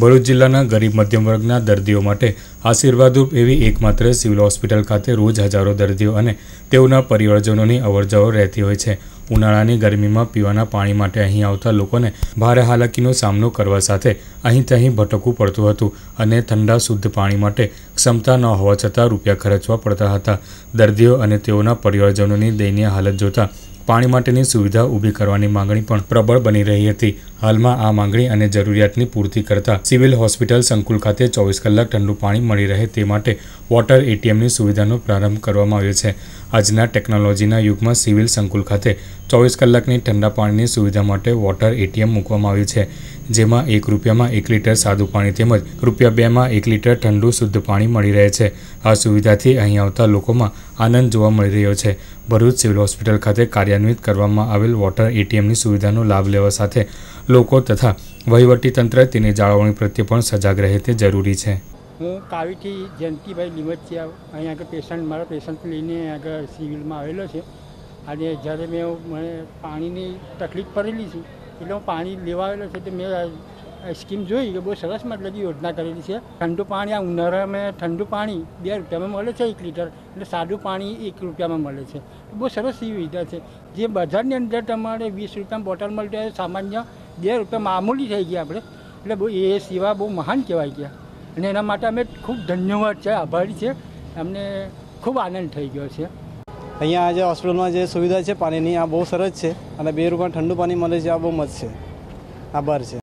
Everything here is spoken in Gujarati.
ભરૂચ જિલ્લાના ગરીબ મધ્યમ વર્ગના દર્દીઓ માટે આશીર્વાદરૂપ એવી એકમાત્ર સિવિલ હોસ્પિટલ ખાતે રોજ હજારો દર્દીઓ અને તેઓના પરિવારજનોની અવરજવર રહેતી હોય છે ઉનાળાની ગરમીમાં પીવાના પાણી માટે અહીં આવતા લોકોને ભારે હાલાકીનો સામનો કરવા સાથે અહીં ત્યાં ભટકવું પડતું હતું અને ઠંડા શુદ્ધ પાણી માટે ક્ષમતા ન હોવા છતાં રૂપિયા ખર્ચવા પડતા હતા દર્દીઓ અને તેઓના પરિવારજનોની દયનીય હાલત જોતાં પાણી માટેની સુવિધા ઊભી કરવાની માંગણી પણ પ્રબળ બની રહી હતી હાલમાં આ માંગણી અને જરૂરિયાતની પૂર્તિ કરતા સિવિલ હોસ્પિટલ સંકુલ ખાતે ચોવીસ કલાક ઠંડુ પાણી મળી રહે તે માટે વોટર એટીએમની સુવિધાનો પ્રારંભ કરવામાં આવ્યો છે આજના ટેકનોલોજીના યુગમાં સિવિલ સંકુલ ખાતે ચોવીસ કલાકની ઠંડા પાણીની સુવિધા માટે વોટર એટીએમ મૂકવામાં આવ્યું છે જેમાં એક રૂપિયામાં એક લીટર સાદું પાણી તેમજ રૂપિયા બેમાં એક લીટર ઠંડુ શુદ્ધ પાણી મળી રહે છે આ સુવિધાથી અહીં આવતા લોકોમાં આનંદ જોવા મળી રહ્યો છે ભરૂચ સિવિલ હોસ્પિટલ ખાતે કાર્યાન્વિત કરવામાં આવેલ વોટર એટીએમની સુવિધાનો લાભ લેવા સાથે લોકો તથા વહીવટીતંત્ર તેની જાળવણી પ્રત્યે પણ સજાગ રહે તે જરૂરી છે હું કાવીથી જયંતિભાઈ લીમચિયા અહીંયા આગળ પેશન્ટ મારા પેશન્ટ લઈને આગળ સિવિલમાં આવેલો છે અને જ્યારે મેં મને પાણીની તકલીફ પડેલી છે એટલે હું પાણી લેવા આવેલો છે તો મેં સ્કીમ જોઈ કે બહુ સરસ મતલબ યોજના કરેલી છે ઠંડુ પાણી આ ઉનાળામાં ઠંડુ પાણી બે રૂપિયામાં મળે છે એક લીટર એટલે સાદું પાણી એક રૂપિયામાં મળે છે બહુ સરસ સુવિધા છે જે બજારની અંદર તમારે વીસ રૂપિયામાં બોટલ મળતી હોય સામાન્ય બે રૂપિયા મામૂલી થઈ ગયા આપણે એટલે બહુ એ સેવા બહુ મહાન કહેવાય ગયા અને એના માટે અમે ખૂબ ધન્યવાદ છે આભારી છે અમને ખૂબ આનંદ થઈ ગયો છે અહીંયા આજે હોસ્પિટલમાં જે સુવિધા છે પાણીની આ બહુ સરસ છે અને બે રૂપિયા ઠંડુ પાણી મળે છે આ બહુ મત છે આભાર છે